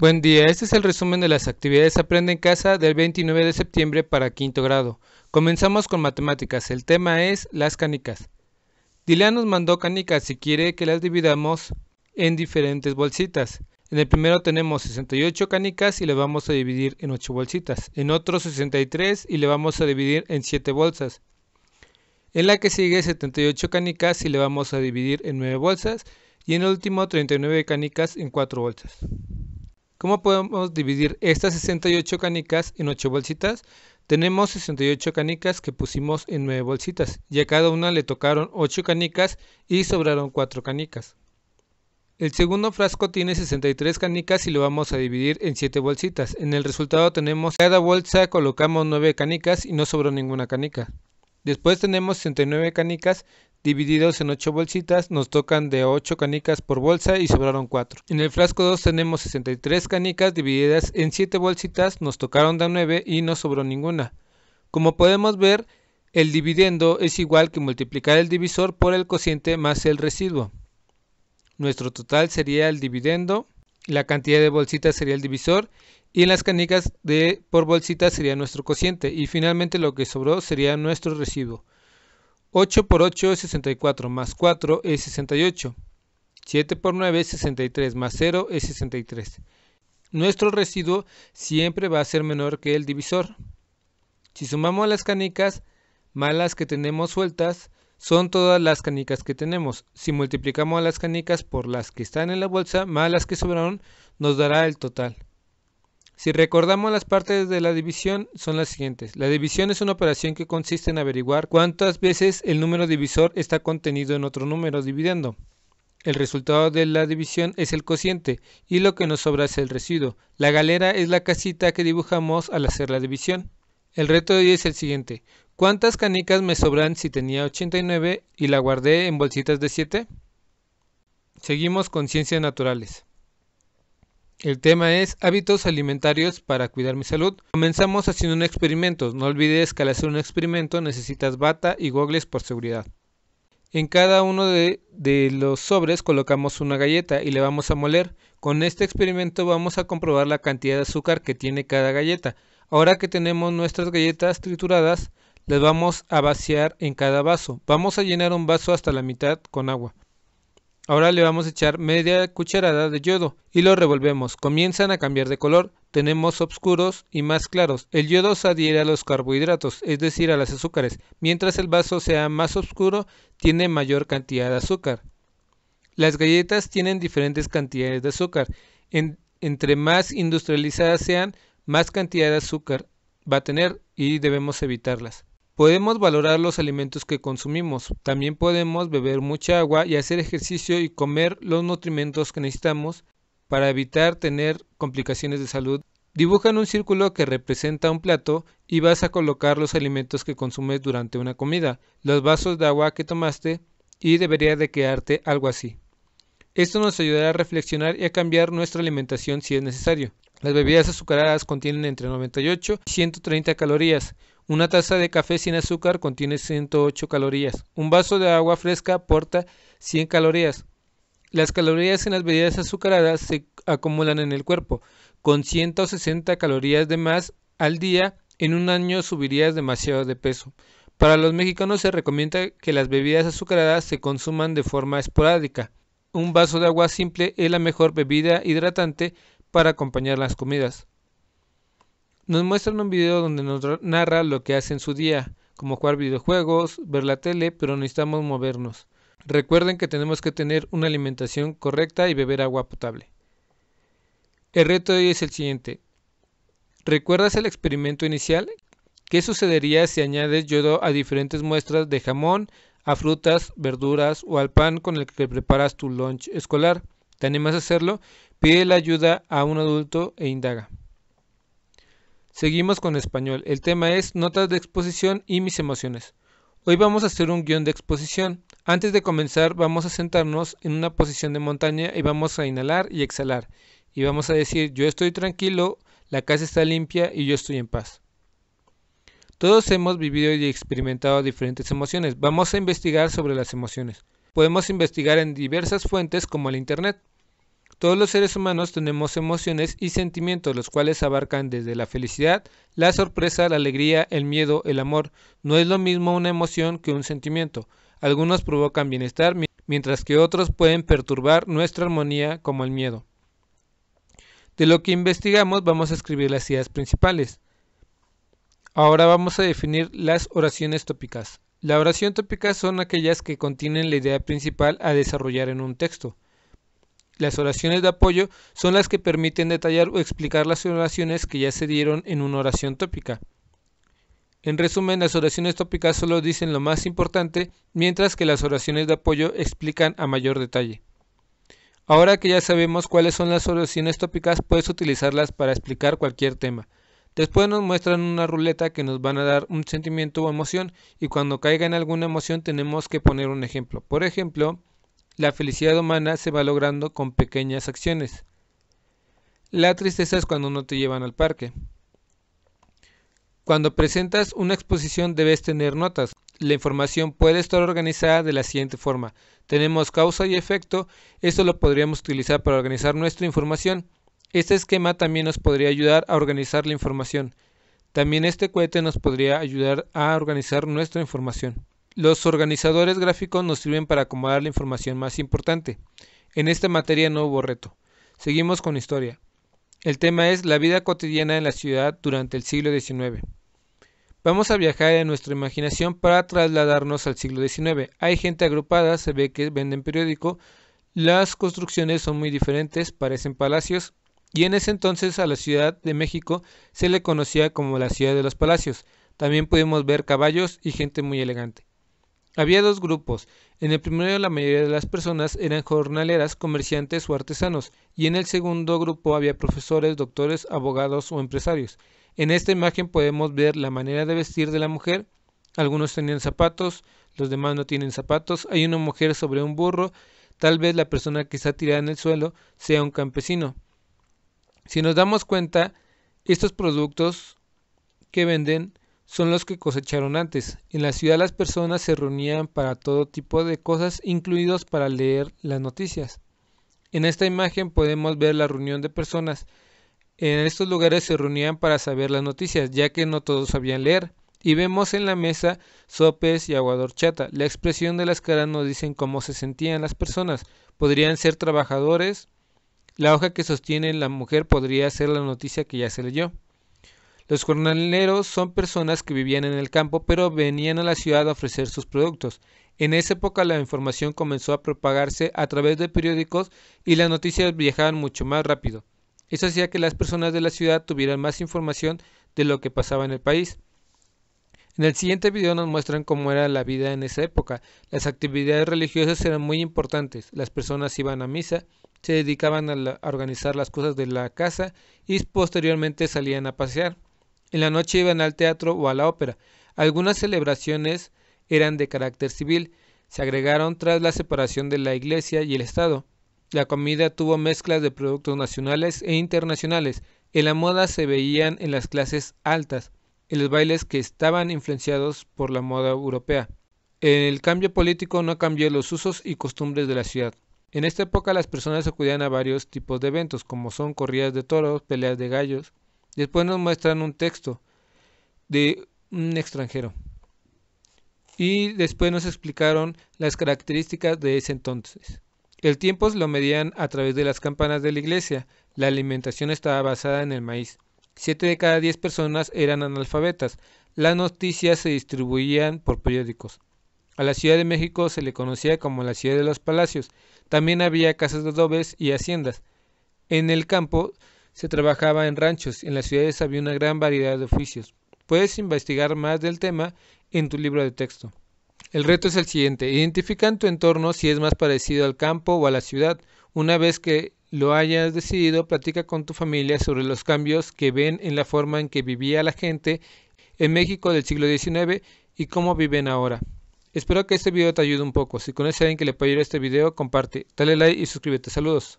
Buen día, este es el resumen de las actividades Aprende en Casa del 29 de septiembre para quinto grado. Comenzamos con matemáticas, el tema es las canicas. Dilea nos mandó canicas Si quiere que las dividamos en diferentes bolsitas. En el primero tenemos 68 canicas y le vamos a dividir en 8 bolsitas. En otro 63 y le vamos a dividir en 7 bolsas. En la que sigue 78 canicas y le vamos a dividir en 9 bolsas. Y en el último 39 canicas en 4 bolsas. ¿Cómo podemos dividir estas 68 canicas en 8 bolsitas? Tenemos 68 canicas que pusimos en 9 bolsitas y a cada una le tocaron 8 canicas y sobraron 4 canicas. El segundo frasco tiene 63 canicas y lo vamos a dividir en 7 bolsitas. En el resultado tenemos cada bolsa colocamos 9 canicas y no sobró ninguna canica. Después tenemos 69 canicas divididos en 8 bolsitas, nos tocan de 8 canicas por bolsa y sobraron 4. En el frasco 2 tenemos 63 canicas divididas en 7 bolsitas, nos tocaron de 9 y no sobró ninguna. Como podemos ver, el dividendo es igual que multiplicar el divisor por el cociente más el residuo. Nuestro total sería el dividendo, la cantidad de bolsitas sería el divisor y en las canicas de por bolsita sería nuestro cociente y finalmente lo que sobró sería nuestro residuo. 8 por 8 es 64, más 4 es 68. 7 por 9 es 63, más 0 es 63. Nuestro residuo siempre va a ser menor que el divisor. Si sumamos las canicas más las que tenemos sueltas, son todas las canicas que tenemos. Si multiplicamos las canicas por las que están en la bolsa más las que sobraron, nos dará el total. Si recordamos las partes de la división, son las siguientes. La división es una operación que consiste en averiguar cuántas veces el número divisor está contenido en otro número dividiendo. El resultado de la división es el cociente y lo que nos sobra es el residuo. La galera es la casita que dibujamos al hacer la división. El reto de hoy es el siguiente. ¿Cuántas canicas me sobran si tenía 89 y la guardé en bolsitas de 7? Seguimos con ciencias naturales. El tema es hábitos alimentarios para cuidar mi salud. Comenzamos haciendo un experimento. No olvides que al hacer un experimento necesitas bata y gogles por seguridad. En cada uno de, de, los sobres colocamos una galleta y le vamos a moler. Con este experimento vamos a comprobar la cantidad de azúcar que tiene cada galleta. Ahora que tenemos nuestras galletas trituradas, las vamos a vaciar en cada vaso. Vamos a llenar un vaso hasta la mitad con agua. Ahora le vamos a echar media cucharada de yodo y lo revolvemos. Comienzan a cambiar de color. Tenemos oscuros y más claros. El yodo se adhiere a los carbohidratos, es decir, a las azúcares. Mientras el vaso sea más oscuro, tiene mayor cantidad de azúcar. Las galletas tienen diferentes cantidades de azúcar. entre más industrializadas sean, más cantidad de azúcar va a tener y debemos evitarlas. Podemos valorar los alimentos que consumimos. También podemos beber mucha agua y hacer ejercicio y comer los nutrimentos que necesitamos para evitar tener complicaciones de salud. Dibujan un círculo que representa un plato y vas a colocar los alimentos que consumes durante una comida, los vasos de agua que tomaste y debería de quedarte algo así. Esto nos ayudará a reflexionar y a cambiar nuestra alimentación si es necesario. Las bebidas azucaradas contienen entre 98 y 130 calorías. Una taza de café sin azúcar contiene 108 calorías. Un vaso de agua fresca aporta 100 calorías. Las calorías en las bebidas azucaradas se acumulan en el cuerpo. Con 160 calorías de más al día, en un año subirías demasiado de peso. Para los mexicanos se recomienda que las bebidas azucaradas se consuman de forma esporádica. Un vaso de agua simple es la mejor bebida hidratante para acompañar las comidas. Nos muestran un video donde nos narra lo que hace en su día, como jugar videojuegos, ver la tele, pero necesitamos movernos. Recuerden que tenemos que tener una alimentación correcta y beber agua potable. El reto de hoy es el siguiente. ¿Recuerdas el experimento inicial? ¿Qué sucedería si añades yodo a diferentes muestras de jamón, a frutas, verduras o al pan con el que preparas tu lunch escolar? ¿Te animas a hacerlo? Pide la ayuda a un adulto e indaga. Seguimos con español. El tema es notas de exposición y mis emociones. Hoy vamos a hacer un guión de exposición. Antes de comenzar vamos a sentarnos en una posición de montaña y vamos a inhalar y exhalar. Y vamos a decir yo estoy tranquilo, la casa está limpia y yo estoy en paz. Todos hemos vivido y experimentado diferentes emociones. Vamos a investigar sobre las emociones. Podemos investigar en diversas fuentes como el Internet, todos los seres humanos tenemos emociones y sentimientos, los cuales abarcan desde la felicidad, la sorpresa, la alegría, el miedo, el amor. No es lo mismo una emoción que un sentimiento. Algunos provocan bienestar, mientras que otros pueden perturbar nuestra armonía como el miedo. De lo que investigamos vamos a escribir las ideas principales. Ahora vamos a definir las oraciones tópicas. La oración tópica son aquellas que contienen la idea principal a desarrollar en un texto. Las oraciones de apoyo son las que permiten detallar o explicar las oraciones que ya se dieron en una oración tópica. En resumen, las oraciones tópicas solo dicen lo más importante, mientras que las oraciones de apoyo explican a mayor detalle. Ahora que ya sabemos cuáles son las oraciones tópicas, puedes utilizarlas para explicar cualquier tema. Después nos muestran una ruleta que nos van a dar un sentimiento o emoción y cuando caiga en alguna emoción tenemos que poner un ejemplo. Por ejemplo, la felicidad humana se va logrando con pequeñas acciones. La tristeza es cuando no te llevan al parque. Cuando presentas una exposición debes tener notas. La información puede estar organizada de la siguiente forma. Tenemos causa y efecto. Esto lo podríamos utilizar para organizar nuestra información. Este esquema también nos podría ayudar a organizar la información. También este cohete nos podría ayudar a organizar nuestra información. Los organizadores gráficos nos sirven para acomodar la información más importante. En esta materia no hubo reto. Seguimos con historia. El tema es la vida cotidiana en la ciudad durante el siglo XIX. Vamos a viajar en nuestra imaginación para trasladarnos al siglo XIX. Hay gente agrupada, se ve que venden periódico, las construcciones son muy diferentes, parecen palacios, y en ese entonces a la Ciudad de México se le conocía como la Ciudad de los Palacios. También pudimos ver caballos y gente muy elegante. Había dos grupos. En el primero la mayoría de las personas eran jornaleras, comerciantes o artesanos, y en el segundo grupo había profesores, doctores, abogados o empresarios. En esta imagen podemos ver la manera de vestir de la mujer. Algunos tenían zapatos, los demás no tienen zapatos. Hay una mujer sobre un burro. Tal vez la persona que está tirada en el suelo sea un campesino. Si nos damos cuenta, estos productos que venden son los que cosecharon antes. En la ciudad las personas se reunían para todo tipo de cosas, incluidos para leer las noticias. En esta imagen podemos ver la reunión de personas. En estos lugares se reunían para saber las noticias, ya que no todos sabían leer. Y vemos en la mesa sopes y aguador chata. La expresión de las caras nos dicen cómo se sentían las personas. Podrían ser trabajadores. La hoja que sostiene la mujer podría ser la noticia que ya se leyó. Los jornaleros son personas que vivían en el campo pero venían a la ciudad a ofrecer sus productos. En esa época la información comenzó a propagarse a través de periódicos y las noticias viajaban mucho más rápido. Eso hacía que las personas de la ciudad tuvieran más información de lo que pasaba en el país. En el siguiente video nos muestran cómo era la vida en esa época. Las actividades religiosas eran muy importantes. Las personas iban a misa, se dedicaban a organizar las cosas de la casa y posteriormente salían a pasear. En la noche iban al teatro o a la ópera. Algunas celebraciones eran de carácter civil, se agregaron tras la separación de la Iglesia y el Estado. La comida tuvo mezclas de productos nacionales e internacionales. En la moda se veían en las clases altas, en los bailes que estaban influenciados por la moda europea. El cambio político no cambió los usos y costumbres de la ciudad. En esta época las personas acudían a varios tipos de eventos, como son corridas de toros, peleas de gallos, Después nos muestran un texto de un extranjero. Y después nos explicaron las características de ese entonces. El tiempo lo medían a través de las campanas de la iglesia. La alimentación estaba basada en el maíz. Siete de cada diez personas eran analfabetas. Las noticias se distribuían por periódicos. A la Ciudad de México se le conocía como la ciudad de los palacios. También había casas de adobes y haciendas. En el campo se trabajaba en ranchos. En las ciudades había una gran variedad de oficios. Puedes investigar más del tema en tu libro de texto. El reto es el siguiente. Identifica en tu entorno si es más parecido al campo o a la ciudad. Una vez que lo hayas decidido, platica con tu familia sobre los cambios que ven en la forma en que vivía la gente en México del siglo XIX y cómo viven ahora. Espero que este video te ayude un poco. Si conoces a alguien que le pueda ayudar a este video, comparte, dale like y suscríbete. Saludos.